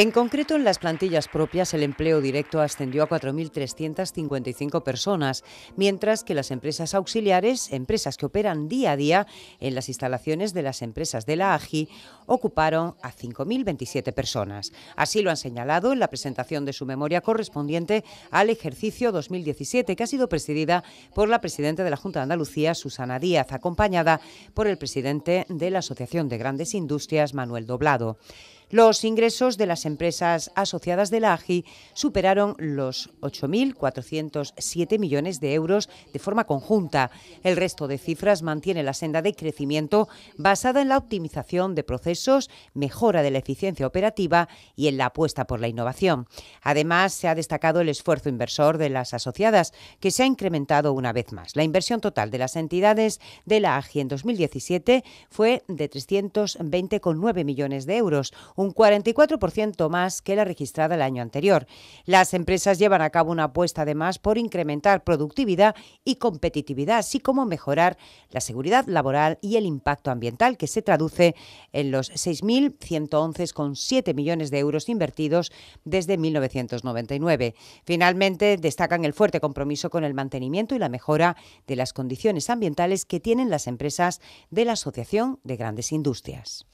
En concreto, en las plantillas propias el empleo directo ascendió a 4.355 personas, mientras que las empresas auxiliares, empresas que operan día a día en las instalaciones de las empresas de la AGI, ocuparon a 5.027 personas. Así lo han señalado en la presentación de su memoria correspondiente al ejercicio 2017, que ha sido presidida por la presidenta de la Junta de Andalucía, Susana Díaz, acompañada por el presidente de la Asociación de Grandes Industrias, Manuel Doblado. Los ingresos de las empresas asociadas de la AGI superaron los 8.407 millones de euros de forma conjunta. El resto de cifras mantiene la senda de crecimiento basada en la optimización de procesos, mejora de la eficiencia operativa y en la apuesta por la innovación. Además, se ha destacado el esfuerzo inversor de las asociadas, que se ha incrementado una vez más. La inversión total de las entidades de la AGI en 2017 fue de 320,9 millones de euros, un 44% más que la registrada el año anterior. Las empresas llevan a cabo una apuesta además por incrementar productividad y competitividad, así como mejorar la seguridad laboral y el impacto ambiental, que se traduce en los 6.111,7 millones de euros invertidos desde 1999. Finalmente, destacan el fuerte compromiso con el mantenimiento y la mejora de las condiciones ambientales que tienen las empresas de la Asociación de Grandes Industrias.